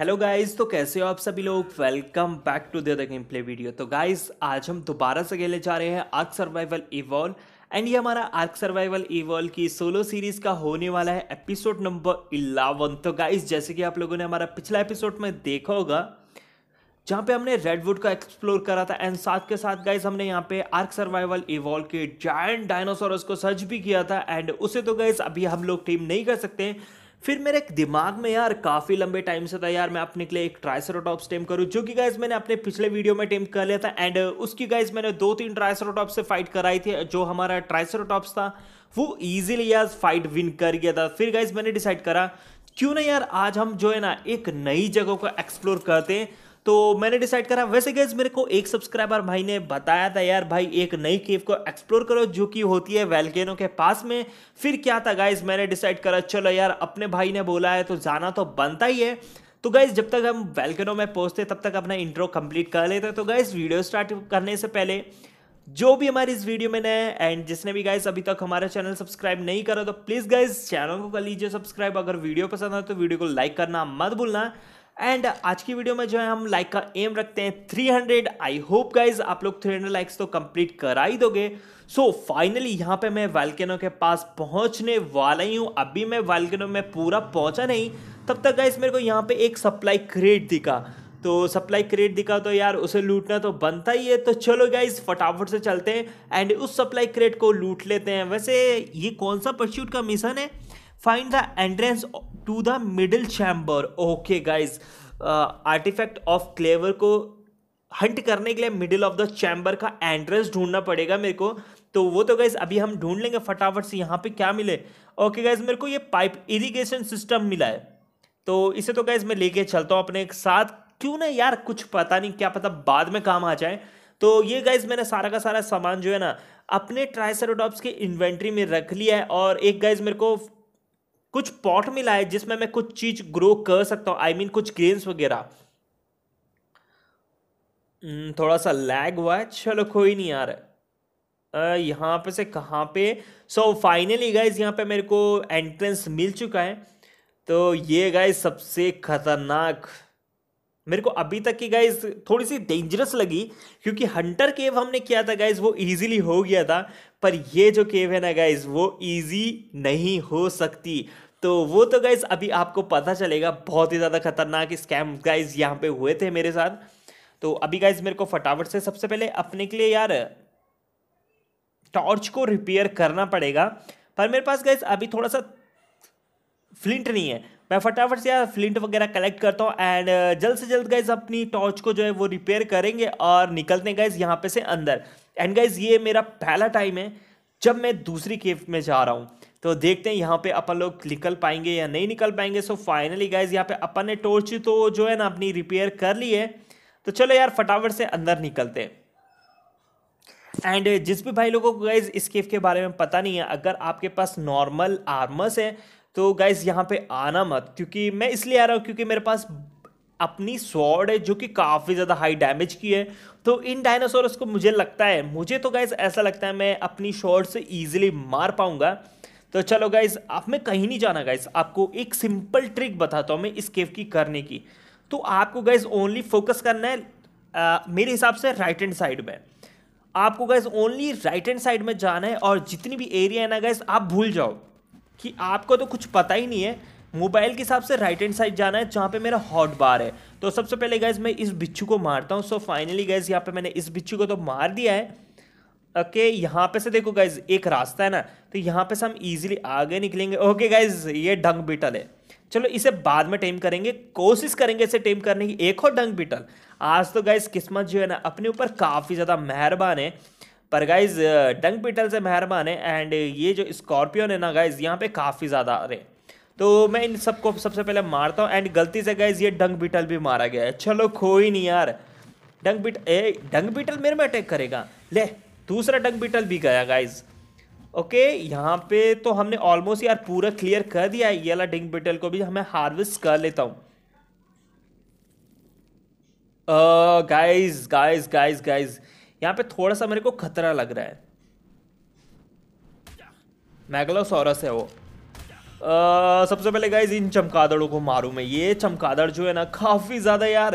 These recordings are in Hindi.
हेलो गाइस तो कैसे हो आप सभी लोग welcome back to the game play video तो गाइस आज हम दोबारा से खेले जा रहे हैं आर्क सर्वाइवल इवॉल्व एंड ये हमारा आर्क सर्वाइवल इवॉल्व की सोलो सीरीज का होने वाला है एपिसोड नंबर इलेवन तो गाइस जैसे कि आप लोगों ने हमारा पिछला एपिसोड में देखा होगा जहाँ पे हमने रेडवुड का एक्सप्लोर करा था एंड साथ के साथ गाइज हमने यहाँ पे आर्क सर्वाइवल इवॉल्व के जायंट डायनासोरस को सर्च भी किया था एंड उसे तो गाइज अभी हम लोग टीम नहीं कर सकते फिर मेरे दिमाग में यार काफ़ी लंबे टाइम से था यार मैं अपने के लिए एक ट्राइसरोटॉप्स टेम करूँ जो कि गाइज मैंने अपने पिछले वीडियो में टेम कर लिया था एंड उसकी गाइज मैंने दो तीन ट्राइसरोटॉप्स से फाइट कराई थी जो हमारा ट्राइसरोटॉप्स था वो ईजिली यार फाइट विन कर गया था फिर गाइज मैंने डिसाइड करा क्यों ना यार आज हम जो है ना एक नई जगह को एक्सप्लोर करते हैं तो मैंने डिसाइड करा वैसे गैस मेरे को एक सब्सक्राइबर भाई ने बताया था यार भाई एक नई केव को एक्सप्लोर करो जो कि होती है वेलकेनो के पास में फिर क्या था गाइज मैंने डिसाइड करा चलो यार अपने भाई ने बोला है तो जाना तो बनता ही है तो गाइज जब तक हम वेलकेनो में पहुँचते तब तक अपना इंट्रो कंप्लीट कर लेते तो गाइज वीडियो स्टार्ट करने से पहले जो भी हमारी इस वीडियो में नए एंड जिसने भी गाइस अभी तक हमारा चैनल सब्सक्राइब नहीं करा तो प्लीज़ गाइस चैनल को कर लीजिए सब्सक्राइब अगर वीडियो पसंद आए तो वीडियो को लाइक करना मत भूलना एंड uh, आज की वीडियो में जो है हम लाइक का एम रखते हैं 300 आई होप गाइज आप लोग 300 लाइक्स तो कंप्लीट करा ही दोगे सो so, फाइनली यहाँ पे मैं वालकेनो के पास पहुँचने वाला ही हूँ अभी मैं वालकेनो में पूरा पहुँचा नहीं तब तक गाइज मेरे को यहाँ पे एक सप्लाई क्रेट दिखा तो सप्लाई क्रेट दिखा तो यार उसे लूटना तो बनता ही है तो चलो गाइज फटाफट से चलते हैं एंड उस सप्लाई क्रेट को लूट लेते हैं वैसे ये कौन सा परस्यूट का मिशन है find the entrance to the middle chamber okay guys artifact of clever को हंट करने के लिए मिडिल ऑफ द चैम्बर का एड्रेस ढूंढना पड़ेगा मेरे को तो वो तो गाइज अभी हम ढूंढ लेंगे फटाफट से यहाँ पे क्या मिले ओके गाइज मेरे को ये पाइप इरीगेशन सिस्टम मिला है तो इसे तो गाइज मैं लेके चलता हूँ अपने साथ क्यों ना यार कुछ पता नहीं क्या पता बाद में काम आ जाए तो ये गाइज मैंने सारा का सारा सामान जो है ना अपने ट्राइसरोडॉप्स के इन्वेंट्री में रख लिया है और एक गाइज मेरे को कुछ पॉट मिला है जिसमें मैं कुछ चीज ग्रो कर सकता हूँ आई मीन कुछ ग्रेन्स वगैरह hmm, थोड़ा सा लैग हुआ है चलो कोई नहीं यार यहाँ पे से कहाँ पे सो फाइनली गाइज यहाँ पे मेरे को एंट्रेंस मिल चुका है तो ये गाइज सबसे खतरनाक मेरे को अभी तक की गाइज थोड़ी सी डेंजरस लगी क्योंकि हंटर केव हमने किया था गाइज वो इजीली हो गया था पर ये जो केव है ना गाइज वो इजी नहीं हो सकती तो वो तो गाइज अभी आपको पता चलेगा बहुत ही ज़्यादा खतरनाक स्कैम गाइज यहाँ पे हुए थे मेरे साथ तो अभी गाइज मेरे को फटाफट से सबसे पहले अपने के लिए यार टॉर्च को रिपेयर करना पड़ेगा पर मेरे पास गाइज अभी थोड़ा सा फ्लिंट नहीं है मैं फटाफट से यार फ्लिंट वगैरह कलेक्ट करता हूँ एंड uh, जल्द से जल्द गाइज अपनी टॉर्च को जो है वो रिपेयर करेंगे और निकलते हैं गाइज यहाँ पे से अंदर एंड गाइज ये मेरा पहला टाइम है जब मैं दूसरी केव में जा रहा हूँ तो देखते हैं यहाँ पे अपन लोग निकल पाएंगे या नहीं निकल पाएंगे सो फाइनली गाइज यहाँ पे अपन ने टॉर्च तो जो है ना अपनी रिपेयर कर ली है तो चलो यार फटाफट से अंदर निकलते हैं एंड जिस भी भाई लोगों को गाइज इस केव के बारे में पता नहीं है अगर आपके पास नॉर्मल आर्मर्स है तो गाइज यहाँ पे आना मत क्योंकि मैं इसलिए आ रहा हूँ क्योंकि मेरे पास अपनी स्वॉर्ड है जो कि काफ़ी ज़्यादा हाई डैमेज की है तो इन डायनासोरस को मुझे लगता है मुझे तो गाइज ऐसा लगता है मैं अपनी शॉर्ड से ईजिली मार पाऊँगा तो चलो गाइज आप में कहीं नहीं जाना गाइज आपको एक सिंपल ट्रिक बताता हूँ मैं इस केव की करने की तो आपको गाइज ओनली फोकस करना है आ, मेरे हिसाब से राइट एंड साइड में आपको guys only right hand side में जाना है और जितनी भी एरिया है ना गाइज आप भूल जाओ कि आपको तो कुछ पता ही नहीं है मोबाइल के हिसाब से राइट हैंड साइड जाना है जहाँ पे मेरा हॉट बार है तो सबसे पहले गैस मैं इस बिच्छू को मारता हूँ सो फाइनली गैस यहाँ पे मैंने इस बिच्छू को तो मार दिया है ओके okay, यहाँ पे से देखो गाइज एक रास्ता है ना तो यहाँ पे से हम इजीली आगे निकलेंगे ओके okay, गाइज ये डंग बीटल है चलो इसे बाद में टेम करेंगे कोशिश करेंगे इसे टेम करने की एक और डंग बीटल आज तो गाइज किस्मत जो है ना अपने ऊपर काफ़ी ज़्यादा मेहरबान है पर गाइज डंग पिटल से मेहरबान है एंड ये जो स्कॉर्पियन है ना गाइज यहाँ पे काफ़ी ज़्यादा आ रहे हैं तो मैं इन सबको सबसे पहले मारता हूँ एंड गलती से गाइज ये डंग बीटल भी मारा गया है चलो कोई नहीं यार डंग बीट ए डंग बीटल मेरे में अटैक करेगा ले दूसरा डंग बीटल भी गया गाइज ओके यहाँ पे तो हमने ऑलमोस्ट यार पूरा क्लियर कर दिया है ये वाला डंग बीटल को भी हमें हार्वेस्ट कर लेता हूँ गाइज गाइज गाइज गाइज यहाँ पे थोड़ा सा मेरे को खतरा लग रहा है मैगलोसोरस है वो सबसे पहले गाइज इन चमकादड़ों को मारूं मैं ये चमकादड़ जो है ना काफ़ी ज़्यादा यार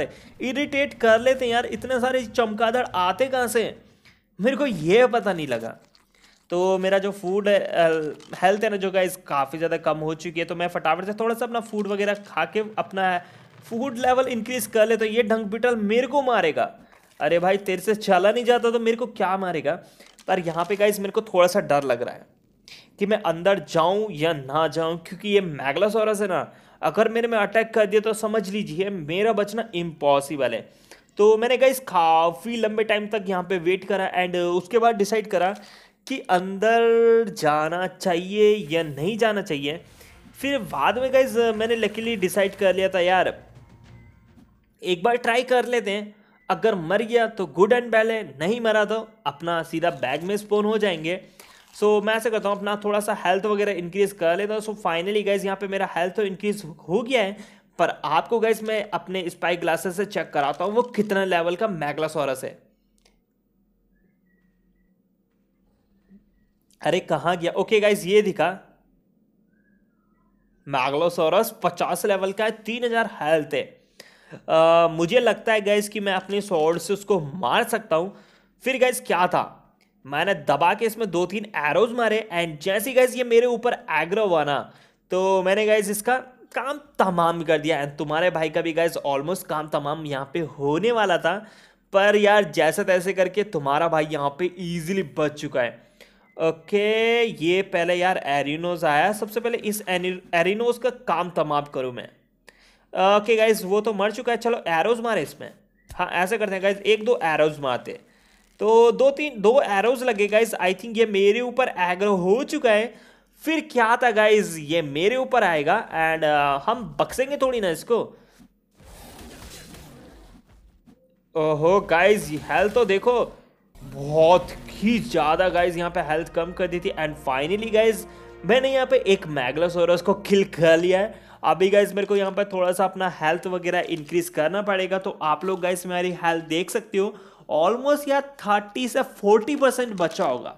इरिटेट कर लेते हैं यार इतने सारे चमकादड़ आते कहाँ से मेरे को ये पता नहीं लगा तो मेरा जो फूड हेल्थ है ना जो गाइज काफ़ी ज़्यादा कम हो चुकी है तो मैं फटाफट से थोड़ा सा अपना फूड वगैरह खा के अपना फूड लेवल इंक्रीज़ कर लेते तो ये ढंग बिटल मेरे को मारेगा अरे भाई तेरे से चला नहीं जाता तो मेरे को क्या मारेगा पर यहाँ पे गाइज मेरे को थोड़ा सा डर लग रहा है कि मैं अंदर जाऊँ या ना जाऊँ क्योंकि ये मैगलासोरस है ना अगर मेरे में अटैक कर दिया तो समझ लीजिए मेरा बचना इम्पॉसिबल है तो मैंने गाइज काफ़ी लंबे टाइम तक यहाँ पे वेट करा एंड उसके बाद डिसाइड करा कि अंदर जाना चाहिए या नहीं जाना चाहिए फिर बाद में गाइज मैंने लकीली डिसाइड कर लिया था यार एक बार ट्राई कर लेते हैं अगर मर गया तो गुड एंड बैल है नहीं मरा तो अपना सीधा बैग में स्पोन हो जाएंगे सो so, मैं ऐसा करता हूँ अपना थोड़ा सा हेल्थ वगैरह इंक्रीज़ कर लेता हूँ सो फाइनली गाइज यहाँ पे मेरा हेल्थ तो इंक्रीज़ हो गया है पर आपको गाइज मैं अपने स्पाइक ग्लासेस से चेक कराता हूँ वो कितना लेवल का मैग्लासोरस है अरे कहाँ गया ओके गाइज ये दिखा मैगलोसोरस पचास लेवल का है तीन हजार हेल्थ है आ, मुझे लगता है गैस कि मैं अपनी सॉर्ड से उसको मार सकता हूँ फिर गैस क्या था मैंने दबा के इसमें दो तीन एरोज मारे एंड जैसे गैस ये मेरे ऊपर एग्रो हुआ ना तो मैंने गैस इसका काम तमाम कर दिया एंड तुम्हारे भाई का भी गैस ऑलमोस्ट काम तमाम यहाँ पे होने वाला था पर यार जैसे तैसे करके तुम्हारा भाई यहाँ पे ईजिली बच चुका है ओके ये पहले यार एरिनोज आया सबसे पहले इस एरिनोज का काम तमाम करूँ मैं ओके गाइज वो तो मर चुका है चलो एरोज मारे इसमें हाँ ऐसे करते हैं गाइज एक दो एरोज मारते तो दो तीन दो एरोज लगे गाइज आई थिंक ये मेरे ऊपर एग्रो हो चुका है फिर क्या था गाइज ये मेरे ऊपर आएगा एंड uh, हम बक्सेंगे थोड़ी ना इसको ओहो गाइज हेल्थ तो देखो बहुत ही ज़्यादा गाइज यहाँ पे हेल्थ कम कर दी थी एंड फाइनली गाइज मैंने यहाँ पे एक मैगलोसोरस को किल कर लिया है अभी गाइज मेरे को यहाँ पर थोड़ा सा अपना हेल्थ वगैरह इंक्रीज करना पड़ेगा तो आप लोग गाइस मेरी हेल्थ देख सकते हो ऑलमोस्ट यार थर्टी से फोर्टी परसेंट बचा होगा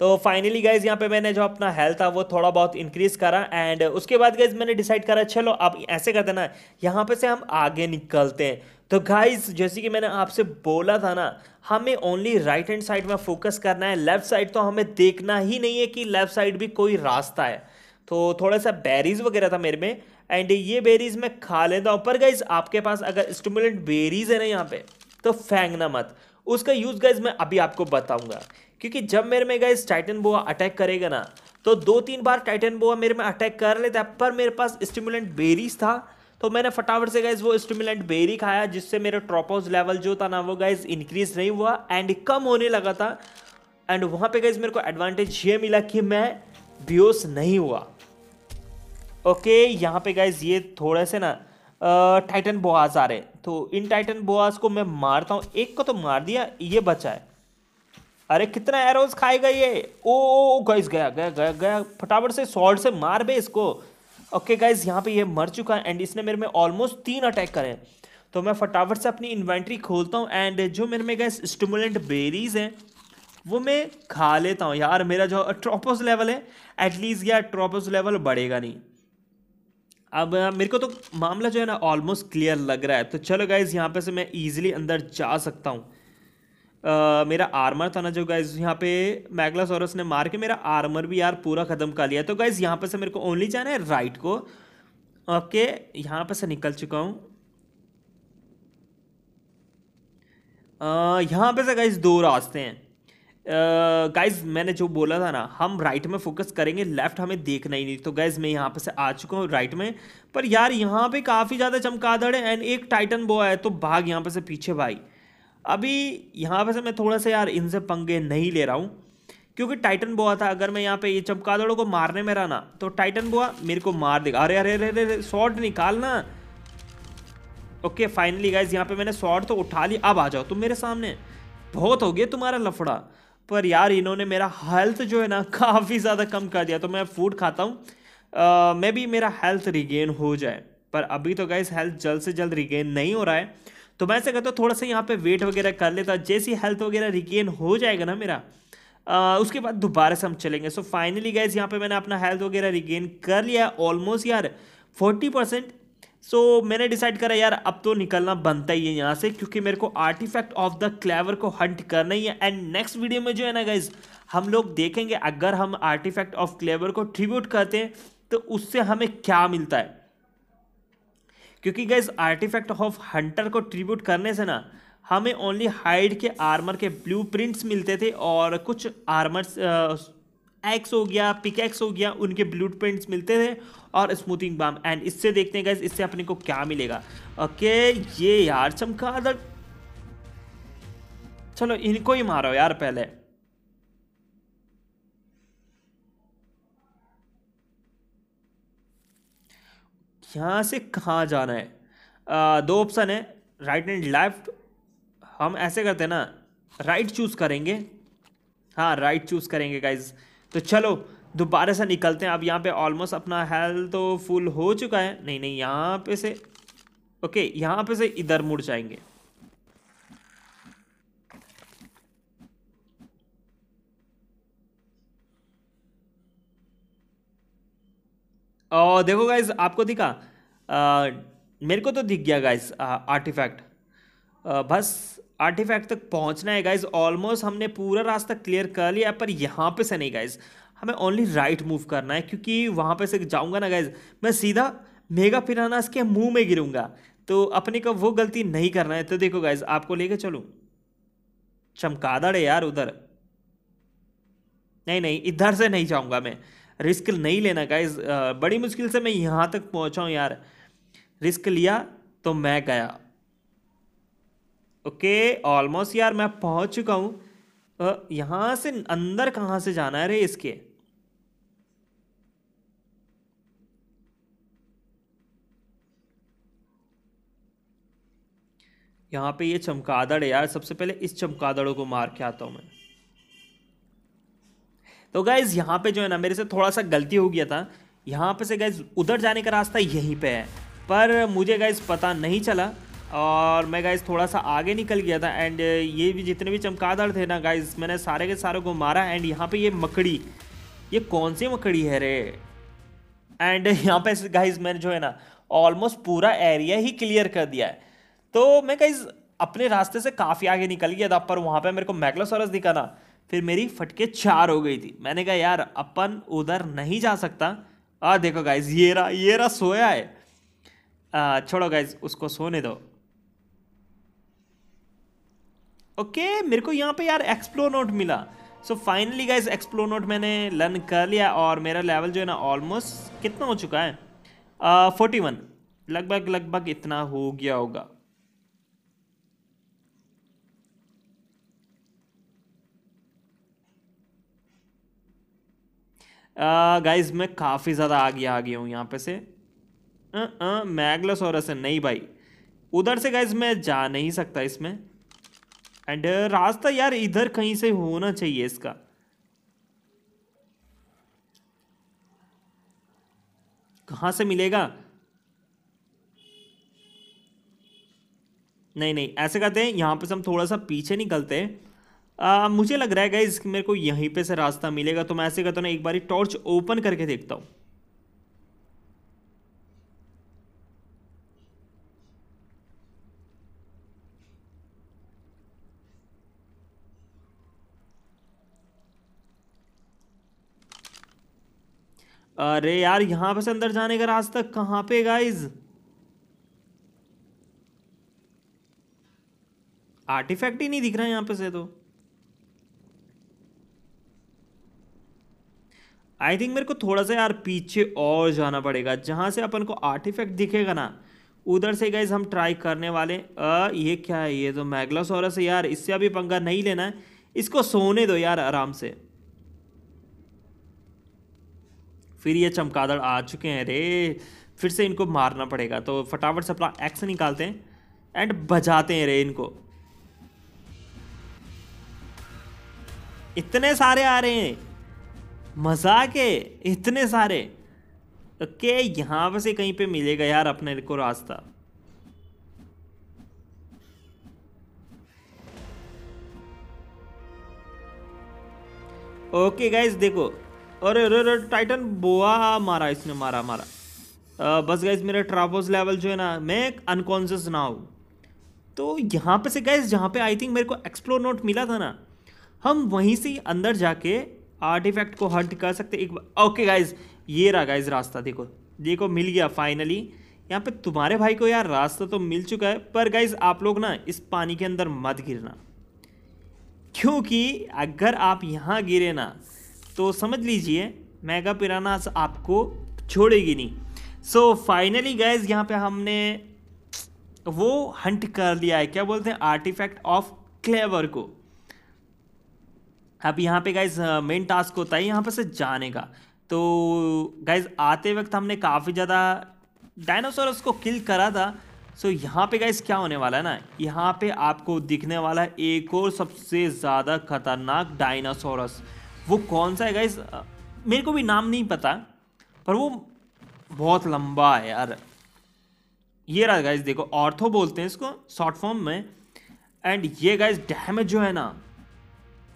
तो फाइनली गाइज यहाँ पे मैंने जो अपना हेल्थ था वो थोड़ा बहुत इंक्रीज करा एंड उसके बाद गाइज मैंने डिसाइड करा चलो अब ऐसे कर देना यहाँ पे से हम आगे निकलते हैं तो गाइज जैसे कि मैंने आपसे बोला था ना हमें ओनली राइट हैंड साइड में फोकस करना है लेफ्ट साइड तो हमें देखना ही नहीं है कि लेफ्ट साइड भी कोई रास्ता है तो थोड़ा सा बेरीज वगैरह था मेरे में एंड ये बेरीज मैं खा लेता हूँ पर गाइज आपके पास अगर स्टूमुलेंट बेरीज है ना यहाँ पे तो फेंकना मत उसका यूज़ गाइज मैं अभी आपको बताऊंगा क्योंकि जब मेरे में गाइज टाइटन बोआ अटैक करेगा ना तो दो तीन बार टाइटन बोआ मेरे में अटैक कर लेता है पर मेरे पास स्टिमुलेंट बेरीज था तो मैंने फटाफट से गाइज वो स्टिमुलेंट बेरी खाया जिससे मेरा ट्रॉपोज लेवल जो था ना वो गाइज इंक्रीज नहीं हुआ एंड कम होने लगा था एंड वहाँ पे गाइज मेरे को एडवांटेज ये मिला कि मैं बेहोश नहीं हुआ ओके यहाँ पे गाइज ये थोड़े से ना टाइटन बोआज आ रहे हैं तो इन टाइटन बोआज को मैं मारता हूँ एक को तो मार दिया ये बचा है अरे कितना एरोज खाएगा ये ओ ओ गाइज गया गया गया गया फटाफट से सॉल्ट से मार बे इसको ओके गाइज यहाँ पे ये मर चुका है एंड इसने मेरे में ऑलमोस्ट तीन अटैक करे तो मैं फटाफट से अपनी इन्वेंट्री खोलता हूँ एंड जो मेरे में गैस स्टिमुलेंट बेरीज हैं वो मैं खा लेता हूँ यार मेरा जो ट्रोपोज लेवल है एटलीस्ट यार ट्रोपोज लेवल बढ़ेगा नहीं अब मेरे को तो मामला जो है ना ऑलमोस्ट क्लियर लग रहा है तो चलो गाइज यहाँ पे से मैं ईजिली अंदर जा सकता हूँ मेरा आर्मर था ना जो गाइज यहाँ पे मैगलासोरस ने मार के मेरा आर्मर भी यार पूरा ख़त्म कर लिया तो गाइज यहाँ पे से मेरे को ओनली जाना है राइट को ओके यहाँ पे से निकल चुका हूँ यहाँ पे से गाइज दो रास्ते हैं गाइज मैंने जो बोला था ना हम राइट में फोकस करेंगे लेफ्ट हमें देखना ही नहीं तो गाइज मैं यहाँ पे से आ चुका हूँ राइट में पर यार यहाँ पे काफ़ी ज़्यादा चमकादड़ है एंड एक टाइटन बॉय है तो भाग यहाँ पे से पीछे भाई अभी यहाँ पे से मैं थोड़ा सा यार इनसे पंगे नहीं ले रहा हूँ क्योंकि टाइटन बोआ था अगर मैं यहाँ पे ये चमकादड़ों को मारने में रहा ना तो टाइटन बोआ मेरे को मार देगा अरे अरे अरे अरे शॉर्ट निकालना ओके फाइनली गाइज यहाँ पे मैंने शॉर्ट तो उठा ली अब आ जाओ तुम मेरे सामने बहुत हो गया तुम्हारा लफड़ा पर यार इन्होंने मेरा हेल्थ जो है ना काफ़ी ज़्यादा कम कर दिया तो मैं फूड खाता हूँ मे भी मेरा हेल्थ रिगेन हो जाए पर अभी तो गाइस हेल्थ जल्द से जल्द रिगेन नहीं हो रहा है तो मैं ऐसे करता हूँ थोड़ा सा यहाँ पे वेट वगैरह कर लेता जैसी हेल्थ वगैरह रिगेन हो जाएगा ना मेरा आ, उसके बाद दोबारा से हम चलेंगे सो फाइनली गाइज यहाँ पे मैंने अपना हेल्थ वगैरह रिगेन कर लिया ऑलमोस्ट यार फोर्टी परसेंट सो so, मैंने डिसाइड करा यार अब तो निकलना बनता ही है यहाँ से क्योंकि मेरे को आर्टिफैक्ट ऑफ द क्लेवर को हंट करना ही है एंड नेक्स्ट वीडियो में जो है ना गाइज हम लोग देखेंगे अगर हम आर्टिफैक्ट ऑफ क्लेवर को ट्रिब्यूट करते हैं तो उससे हमें क्या मिलता है क्योंकि गाइज आर्टिफैक्ट ऑफ हंटर को ट्रिब्यूट करने से ना हमें ओनली हाइड के आर्मर के ब्लू मिलते थे और कुछ आर्मर्स एक्स हो गया पिकैक्स हो गया उनके ब्लू मिलते थे और स्मूथिंग बाम एंड इससे देखते हैं इससे अपने को क्या मिलेगा ओके ये यार चमकादड़ चलो इनको ही मारो यार पहले यहां से कहा जाना है आ, दो ऑप्शन है राइट एंड लेफ्ट हम ऐसे करते हैं ना राइट चूज़ करेंगे हाँ राइट चूज़ करेंगे गाइज़ तो चलो दोबारा से निकलते हैं अब यहाँ पे ऑलमोस्ट अपना हेल्थ तो फुल हो चुका है नहीं नहीं यहाँ पे से ओके यहाँ पे से इधर मुड़ जाएंगे और देखो गाइज आपको दिखा आ, मेरे को तो दिख गया गाइज आर्टिफैक्ट बस आर्टिफैक्ट तक पहुंचना है गाइज ऑलमोस्ट हमने पूरा रास्ता क्लियर कर लिया पर यहाँ पे से नहीं गाइज हमें ओनली राइट मूव करना है क्योंकि वहाँ पे से जाऊँगा ना गाइज मैं सीधा मेगा पिरानास के मुंह में गिरूंगा तो अपने का वो गलती नहीं करना है तो देखो गाइज आपको लेके चलूँ चमकादड़ है यार उधर नहीं नहीं इधर से नहीं जाऊँगा मैं रिस्क नहीं लेना गाइज बड़ी मुश्किल से मैं यहाँ तक पहुँचाऊँ यार रिस्क लिया तो मैं गया ओके ऑलमोस्ट यार मैं पहुंच चुका हूं यहां से अंदर कहां से जाना है रे इसके यहां पे ये चमकादड़ है यार सबसे पहले इस चमकादड़ों को मार के आता हूं मैं तो गाइज़ यहां पे जो है ना मेरे से थोड़ा सा गलती हो गया था यहां पे से गाइज़ उधर जाने का रास्ता यहीं पे है पर मुझे गाइज़ पता नहीं चला और मैं गाइज थोड़ा सा आगे निकल गया था एंड uh, ये भी जितने भी चमकादड़ थे ना गाइज मैंने सारे के सारे को मारा एंड यहाँ पे ये मकड़ी ये कौन सी मकड़ी है रे एंड uh, यहाँ पे गाइज मैंने जो है ना ऑलमोस्ट पूरा एरिया ही क्लियर कर दिया है तो मैं गाइज अपने रास्ते से काफ़ी आगे निकल गया था पर वहाँ पर मेरे को मैगलोसोरस दिखा ना फिर मेरी फटके चार हो गई थी मैंने कहा यार अपन उधर नहीं जा सकता आ देखो गाइज ये रहा ये रहा सोया है छोड़ो गाइज उसको सोने दो ओके okay, मेरे को यहाँ पे यार एक्सप्लो नोट मिला so finally guys explorer note मैंने लर्न कर लिया और मेरा लेवल जो है ना ऑलमोस्ट कितना हो चुका है फोर्टी uh, वन लगभग लगभग इतना हो गया होगा गाइज uh, मैं काफ़ी ज़्यादा आगे आ गया हूँ यहाँ पे से मैगलस uh, uh, और नहीं भाई उधर से गाइज मैं जा नहीं सकता इसमें एंड uh, रास्ता यार इधर कहीं से होना चाहिए इसका कहां से मिलेगा नहीं नहीं ऐसे कहते हैं यहां पे से हम थोड़ा सा पीछे निकलते हैं आ, मुझे लग रहा है गाइज मेरे को यहीं पे से रास्ता मिलेगा तो मैं ऐसे करता हूँ ना एक बार टॉर्च ओपन करके देखता हूँ अरे यार यहां पे से अंदर जाने का रास्ता कहां पे गाइज आर्टिफैक्ट ही नहीं दिख रहा है यहां पे से तो आई थिंक मेरे को थोड़ा सा यार पीछे और जाना पड़ेगा जहां से अपन को आर्टिफैक्ट दिखेगा ना उधर से गाइज हम ट्राई करने वाले आ, ये क्या है ये तो मैगलोसोरस है यार इससे अभी पंगा नहीं लेना है इसको सोने दो यार आराम से फिर ये चमकादड़ आ चुके हैं रे फिर से इनको मारना पड़ेगा तो फटाफट से अपना एक्स निकालते हैं एंड बजाते हैं रे इनको इतने सारे आ रहे हैं मजाक है इतने सारे ओके यहां पर से कहीं पे मिलेगा यार अपने को रास्ता ओके गाइज देखो अरे अरे अरे टाइटन बोआ मारा इसने मारा मारा आ, बस गाइज मेरा ट्रावोस लेवल जो है ना मैं अनकॉन्शियस ना हूँ तो यहाँ पे से गाइज जहाँ पे आई थिंक मेरे को एक्सप्लोर नोट मिला था ना हम वहीं से अंदर जाके आर्टिफैक्ट को हंट कर सकते एक ओके गाइज ये रहा गाइज रास्ता देखो देखो मिल गया फाइनली यहाँ पे तुम्हारे भाई को यार रास्ता तो मिल चुका है पर गाइज आप लोग ना इस पानी के अंदर मत गिरना क्योंकि अगर आप यहाँ गिरे ना तो समझ लीजिए मेगा पिरानास आपको छोड़ेगी नहीं सो फाइनली गाइज यहाँ पे हमने वो हंट कर लिया है क्या बोलते हैं आर्टिफैक्ट ऑफ क्लेवर को अब यहाँ पे गाइज मेन टास्क होता है यहाँ पर से जाने का तो गाइज आते वक्त हमने काफ़ी ज़्यादा डायनासोरस को किल करा था सो so, यहाँ पे गाइज क्या होने वाला है ना यहाँ पे आपको दिखने वाला है एक और सबसे ज़्यादा खतरनाक डायनासोरस वो कौन सा है गाइज मेरे को भी नाम नहीं पता पर वो बहुत लंबा है यार ये रहा गाइज देखो ऑर्थो बोलते हैं इसको शॉर्ट फॉर्म में एंड ये गाइज डैमेज जो है ना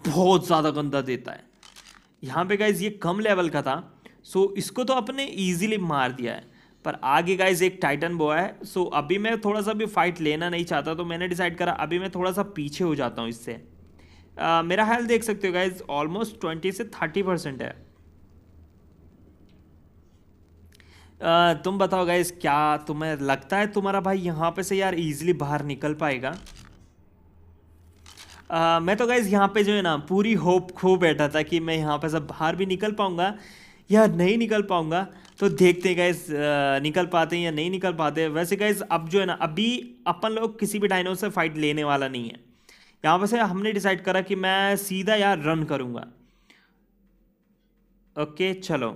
बहुत ज़्यादा गंदा देता है यहाँ पे गाइज ये कम लेवल का था सो इसको तो अपने इजीली मार दिया है पर आगे गाइज एक टाइटन बॉय है सो अभी मैं थोड़ा सा भी फाइट लेना नहीं चाहता तो मैंने डिसाइड करा अभी मैं थोड़ा सा पीछे हो जाता हूँ इससे मेरा हेल्थ देख सकते हो गाइज ऑलमोस्ट ट्वेंटी से थर्टी परसेंट है uh, तुम बताओ गाइज क्या तुम्हें लगता है तुम्हारा भाई यहाँ पे से यार इजीली बाहर निकल पाएगा uh, मैं तो गाइज यहाँ पे जो है ना पूरी होप खो बैठा था कि मैं यहाँ पे से बाहर भी निकल पाऊँगा या नहीं निकल पाऊँगा तो देखते हैं गाइज निकल पाते हैं या नहीं निकल पाते वैसे गाइज अब जो है ना अभी अपन लोग किसी भी डायनो से फाइट लेने वाला नहीं है यहां पर से हमने डिसाइड करा कि मैं सीधा यार रन करूंगा ओके चलो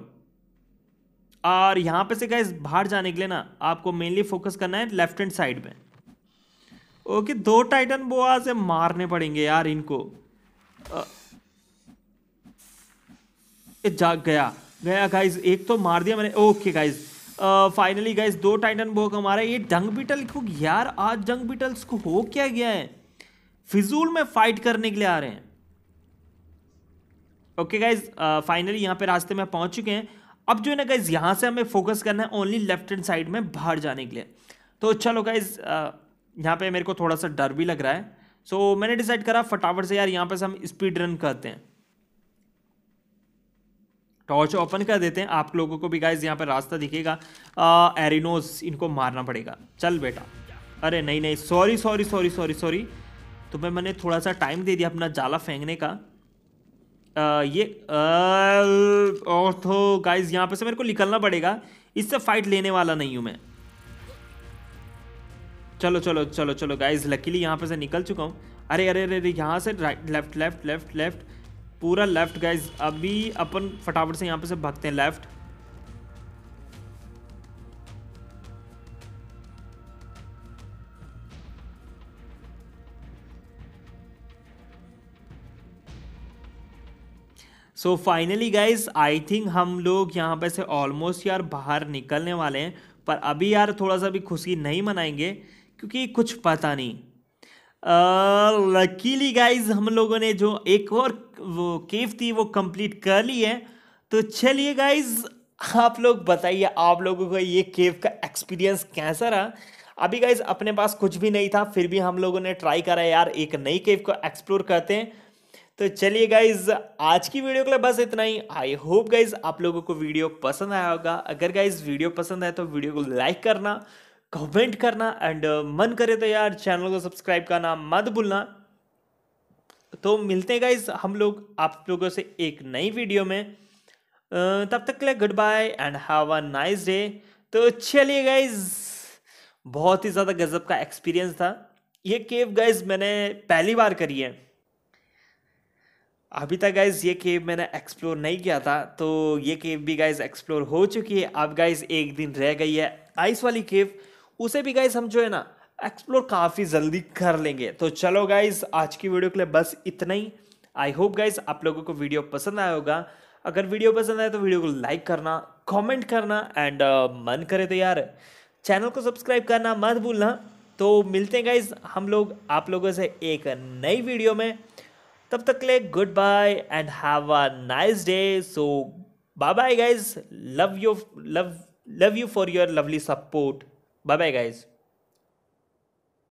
और यहां पे से गए बाहर जाने के लिए ना आपको मेनली फोकस करना है लेफ्ट हैंड साइड में ओके दो टाइटन बोआ से मारने पड़ेंगे यार इनको जाग गया गया गाइज एक तो मार दिया मैंने ओके गाइज फाइनली गाइज दो टाइटन बो का मारा ये डंग बीटल को यार आज डंग बीटल्स को हो क्या गया है फिजूल में फाइट करने के लिए आ रहे हैं ओके गाइज फाइनली यहां पे रास्ते में पहुंच चुके हैं अब जो है ना गाइज यहां से हमें फोकस करना है ओनली लेफ्ट हैंड साइड में बाहर जाने के लिए तो चलो गाइज uh, यहां पे मेरे को थोड़ा सा डर भी लग रहा है सो so, मैंने डिसाइड करा फटाफट से यार यहां पे से हम स्पीड रन करते हैं टॉर्च ओपन कर देते हैं आप लोगों को भी गाइज यहाँ पे रास्ता दिखेगा एरिनोस uh, इनको मारना पड़ेगा चल बेटा अरे नहीं नहीं sorry sorry sorry sorry sorry तो मैं मैंने थोड़ा सा टाइम दे दिया अपना जाला फेंकने का आ, ये और तो गाइज यहाँ पे से मेरे को निकलना पड़ेगा इससे फाइट लेने वाला नहीं हूँ मैं चलो चलो चलो चलो गाइज लकीली यहाँ पे से निकल चुका हूँ अरे अरे अरे अरे यहाँ से right left left left left पूरा लेफ्ट गाइज अभी अपन फटाफट से यहाँ पे से भागते हैं left so finally guys I think हम लोग यहाँ पे से ऑलमोस्ट यार बाहर निकलने वाले हैं पर अभी यार थोड़ा सा भी खुशी नहीं मनाएंगे क्योंकि कुछ पता नहीं लकीली uh, गाइज हम लोगों ने जो एक और वो केव थी वो कंप्लीट कर ली है तो चलिए गाइज आप लोग बताइए आप लोगों का ये केव का एक्सपीरियंस कैसा रहा अभी गाइज अपने पास कुछ भी नहीं था फिर भी हम लोगों ने ट्राई करा यार एक नई केव को एक्सप्लोर करते हैं तो चलिए गाइज आज की वीडियो के लिए बस इतना ही आई होप गाइज आप लोगों को वीडियो पसंद आया होगा अगर गाइज वीडियो पसंद आए तो वीडियो को लाइक करना कमेंट करना एंड uh, मन करे तो यार चैनल को सब्सक्राइब करना मत भूलना तो मिलते हैं गाइज हम लोग आप लोगों से एक नई वीडियो में uh, तब तक के लिए good bye and have a nice day तो चलिए गाइज बहुत ही ज़्यादा गजब का एक्सपीरियंस था ये केव गाइज मैंने पहली बार करी है अभी तक गाइज ये केव मैंने एक्सप्लोर नहीं किया था तो ये केव भी गाइज एक्सप्लोर हो चुकी है अब गाइज एक दिन रह गई है आइस वाली केव उसे भी गाइज हम जो है ना एक्सप्लोर काफ़ी जल्दी कर लेंगे तो चलो गाइज आज की वीडियो के लिए बस इतना ही आई होप गाइज आप लोगों को वीडियो पसंद आया होगा अगर वीडियो पसंद आए तो वीडियो को लाइक करना कॉमेंट करना एंड uh, मन करे तो यार चैनल को सब्सक्राइब करना मत भूलना तो मिलते हैं गाइज हम लोग आप लोगों से एक नई वीडियो में तब तक ले good bye and have a nice day so bye bye guys love you love love you for your lovely support bye bye guys